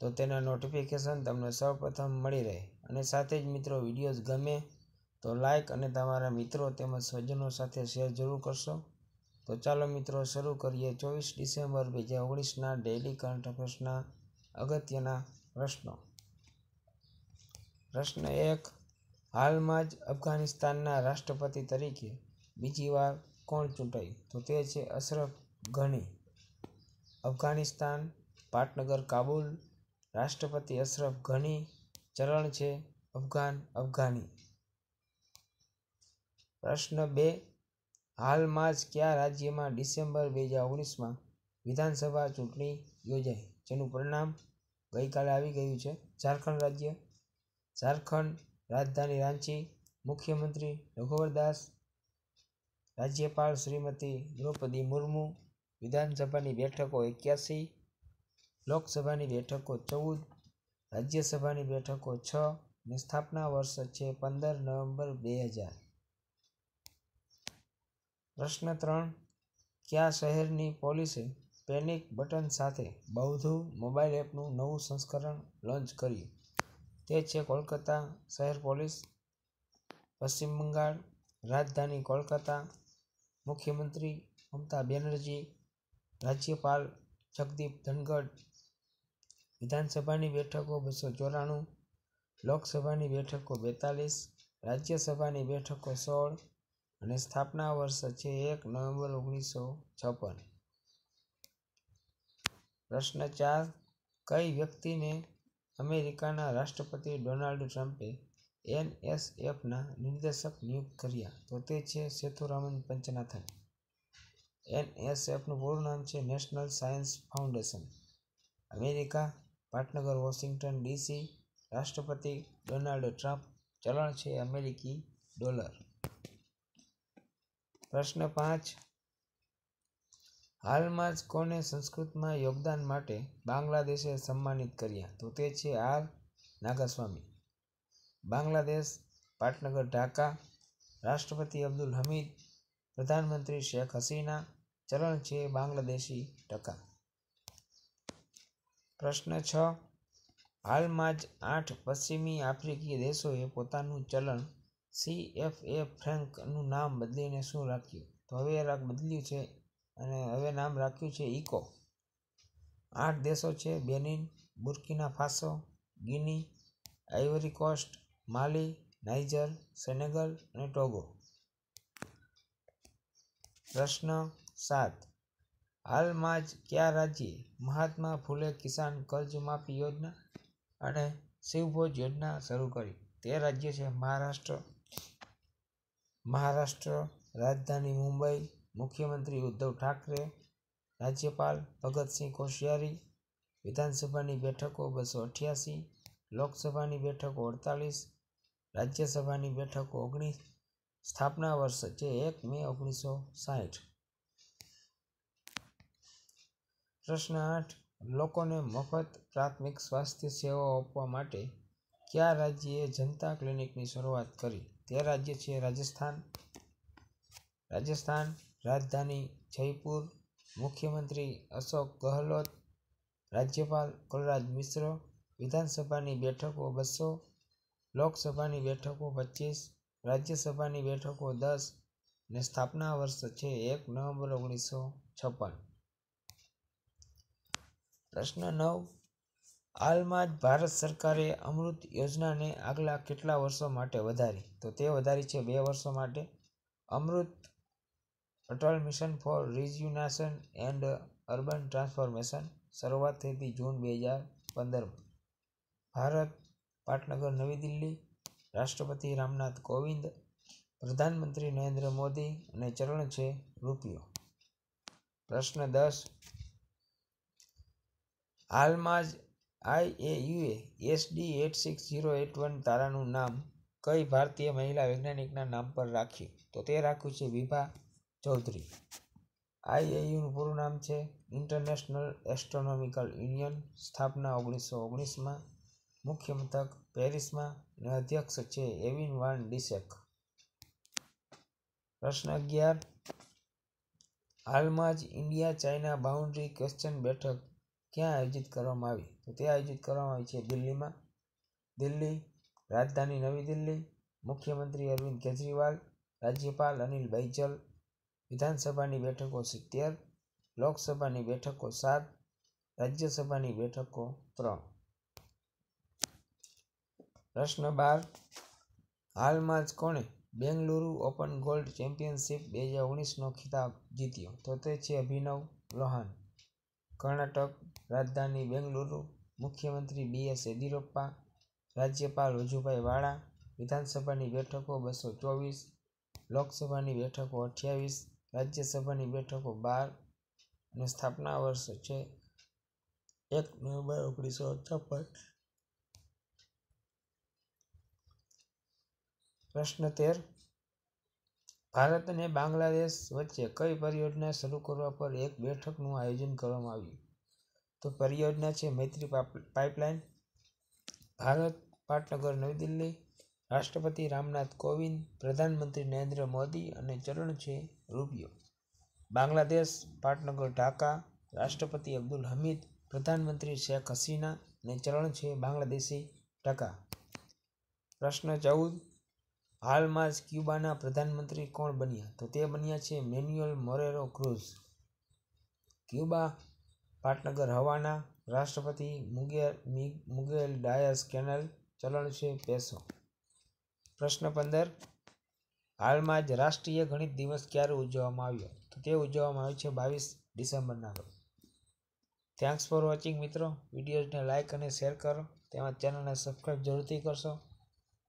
તો તેના નોટિફિકેશન તમને સૌપ્રથમ મળી રહે અને સાથે જ મિત્રો વિડીયોઝ ગમે તો લાઇક અને તમારા મિત્રો તેમજ સ્વજનો સાથે શેર જરૂર કરશો તો ચાલો મિત્રો શરૂ કરીએ ચોવીસ ડિસેમ્બર બે હજાર ઓગણીસના ડેઇલી કરંટ અફેર્સના અગત્યના પ્રશ્નો પ્રશ્ન એક હાલમાં જ અફઘાનિસ્તાનના રાષ્ટ્રપતિ તરીકે બીજી વાર કોણ ચૂંટાયું તો તે છે અશરફ ઘણી અફઘાનિસ્તાન પાટનગર કાબુલ રાષ્ટ્રપતિ અશરફ ઘની ચરણ છે અફઘાન અફઘાની પ્રશ્ન બે હાલમાં જ કયા રાજ્યમાં ડિસેમ્બર બે હજાર ઓગણીસમાં વિધાનસભા ચૂંટણી યોજાઈ જેનું પરિણામ ગઈકાલે આવી ગયું છે ઝારખંડ રાજ્ય ઝારખંડ રાજધાની રાંચી મુખ્યમંત્રી દાસ રાજ્યપાલ શ્રીમતી દ્રૌપદી મુર્મુ વિધાનસભાની બેઠકો એક્યાસી લોકસભાની બેઠકો ચૌદ રાજ્યસભાની બેઠકો છ ની સ્થાપના વર્ષ છે પંદર નવેમ્બર બે હજાર પ્રશ્ન ત્રણ કયા શહેરની પોલીસે પેનિક બટન સાથે બૌદ્ધ મોબાઈલ એપનું નવું સંસ્કરણ લોન્ચ કર્યું તે છે કોલકાતા શહેર પોલીસ પશ્ચિમ બંગાળ રાજધાની કોલકાતા મુખ્યમંત્રી મમતા બેનર્જી રાજ્યપાલ જગદીપ ધનગઢ વિધાનસભાની બેઠકો બસો ચોરાણું લોકસભાની બેઠકો બેતાલીસ રાજ્યસભાની બેઠકો સોળ અને સ્થાપના વર્ષ છે એક નવેમ્બર ઓગણીસો છપ્પન પ્રશ્ન ચાર કઈ વ્યક્તિને અમેરિકાના રાષ્ટ્રપતિ ડોનાલ્ડ ટ્રમ્પે એનએસએફના નિર્દેશક નિયુક્ત કર્યા તો તે છે સેથુરામન પંચનાથન એનએસએફનું પૂરું નામ છે નેશનલ સાયન્સ ફાઉન્ડેશન અમેરિકા પાટનગર વોશિંગ્ટન ડીસી રાષ્ટ્રપતિ ડોનાલ્ડ ટ્રમ્પ ચલણ છે અમેરિકી ડોલર પ્રશ્ન પાંચ હાલમાં જ કોને સંસ્કૃતમાં યોગદાન માટે બાંગ્લાદેશે સન્માનિત કર્યા તો તે છે આર નાગાસ્વામી બાંગ્લાદેશ પાટનગર ઢાકા રાષ્ટ્રપતિ અબ્દુલ હમીદ પ્રધાનમંત્રી શેખ હસીના ચલણ છે બાંગ્લાદેશી ટકા પ્રશ્ન છ હાલમાં જ આઠ પશ્ચિમી આફ્રિકી દેશોએ પોતાનું ચલણ સી એફ એ ફ્રેન્કનું નામ બદલીને શું રાખ્યું તો હવે રાખ બદલ્યું છે અને હવે નામ રાખ્યું છે ઇકો આઠ દેશો છે Benin Burkina Faso Guinea Ivory Coast Mali Niger Senegal અને ટોગો પ્રશ્ન સાત હાલમાં જ કયા રાજ્ય મહાત્મા ફૂલે કિસાન કર્જ માફી યોજના અને શિવભોજ યોજના શરૂ કરી તે રાજ્ય છે મહારાષ્ટ્ર મહારાષ્ટ્ર રાજધાની મુંબઈ મુખ્યમંત્રી ઉદ્ધવ ઠાકરે રાજ્યપાલ ભગતસિંહ કોશિયારી વિધાનસભાની બેઠકો બસો અઠ્યાસી લોકસભાની બેઠકો અડતાલીસ રાજ્યસભાની બેઠકો ઓગણીસ સ્થાપના વર્ષ જે એક મે ઓગણીસો સાઠ પ્રશ્ન આઠ લોકોને મફત પ્રાથમિક સ્વાસ્થ્ય સેવાઓ આપવા માટે કયા રાજ્યએ જનતા ક્લિનિકની શરૂઆત કરી તે રાજ્ય છે રાજસ્થાન રાજસ્થાન રાજધાની જયપુર મુખ્યમંત્રી અશોક ગહલોત રાજ્યપાલ કુલરાજ મિશ્ર વિધાનસભાની બેઠકો બસો લોકસભાની બેઠકો પચીસ રાજ્યસભાની બેઠકો દસ ને સ્થાપના વર્ષ છે એક નવેમ્બર ઓગણીસો છપ્પન પ્રશ્ન નવ હાલમાં જ ભારત સરકારે અમૃત યોજનાને આગલા કેટલા વર્ષો માટે વધારી તો તે વધારી છે બે વર્ષો માટે Amrut Atal mission for rejuvenation and urban transformation શરૂઆત થઈ હતી જૂન બે હજાર પંદરમાં ભારત પાટનગર નવી દિલ્હી રાષ્ટ્રપતિ રામનાથ કોવિંદ પ્રધાનમંત્રી નરેન્દ્ર મોદી અને ચરણ છે રૂપિયો પ્રશ્ન દસ હાલમાં જ આઈએયુએ D eight six zero eight one તારાનું નામ કઈ ભારતીય મહિલા વૈજ્ઞાનિકના નામ પર રાખ્યું તો તે રાખ્યું છે વિભા ચૌધરી આઈએયુનું પૂરું નામ છે ઇન્ટરનેશનલ એસ્ટ્રોનોમિકલ યુનિયન સ્થાપના ઓગણીસો ઓગણીસમાં મુખ્ય મથક પેરિસમાં અને અધ્યક્ષ છે એવિન વાન ડિસેક પ્રશ્ન અગિયાર હાલમાં જ ઇન્ડિયા ચાઇના બાઉન્ડ્રી ક્વેશ્ચન બેઠક ક્યાં આયોજિત કરવામાં આવી તો તે આયોજિત કરવામાં આવી છે દિલ્હીમાં દિલ્હી રાજધાની નવી દિલ્હી મુખ્યમંત્રી અરવિંદ કેજરીવાલ રાજ્યપાલ અનિલ બૈજલ વિધાનસભાની બેઠકો સિત્તેર લોકસભાની બેઠકો સાત રાજ્યસભાની બેઠકો ત્રણ પ્રશ્ન બાર હાલમાં જ કોણે બેંગલુરુ ઓપન ગોલ્ડ ચેમ્પિયનશિપ બે હજાર ઓગણીસનો ખિતાબ જીત્યો તો તે છે અભિનવ લોહાન કર્ણાટક રાજધાની બેંગલુરુ મુખ્યમંત્રી બી એસ યેદિયુરપ્પા રાજ્યપાલ વજુભાઈ વાળા વિધાનસભાની બેઠકો બસો ચોવીસ લોકસભાની બેઠકો અઠ્યાવીસ રાજ્યસભાની બેઠકો બાર અને સ્થાપના વર્ષ છે એક નવેમ્બર ઓગણીસો છપ્પન પ્રશ્ન તેર ભારત અને બાંગ્લાદેશ વચ્ચે કઈ પરિયોજના શરૂ કરવા પર એક બેઠકનું આયોજન કરવામાં આવ્યું તો પરિયોજના છે મૈત્રી પાઇપલાઇન ભારત પાટનગર નવી દિલ્હી રાષ્ટ્રપતિ રામનાથ કોવિંદ પ્રધાનમંત્રી નરેન્દ્ર મોદી અને ચરણ છે રૂપિયો બાંગ્લાદેશ પાટનગર ઢાકા રાષ્ટ્રપતિ અબ્દુલ હમીદ પ્રધાનમંત્રી શેખ હસીના અને ચરણ છે બાંગ્લાદેશી ટકા પ્રશ્ન ચૌદ હાલમાં જ ક્યુબાના પ્રધાનમંત્રી કોણ બન્યા તો તે બન્યા છે મેન્યુઅલ મોરેરો ક્રુઝ ક્યુબા પાટનગર હવાના રાષ્ટ્રપતિ મુગેર મુગેલ ડાયસ કેનલ ચલણ છે પેસો પ્રશ્ન પંદર હાલમાં જ રાષ્ટ્રીય ગણિત દિવસ ક્યારે ઉજવવામાં આવ્યો તો તે ઉજવવામાં આવ્યો છે બાવીસ ડિસેમ્બરના રોજ થેન્ક્સ ફોર વોચિંગ મિત્રો વિડીયોઝને લાઇક અને શેર કરો તેમજ ચેનલને સબસ્ક્રાઈબ જરૂરથી કરશો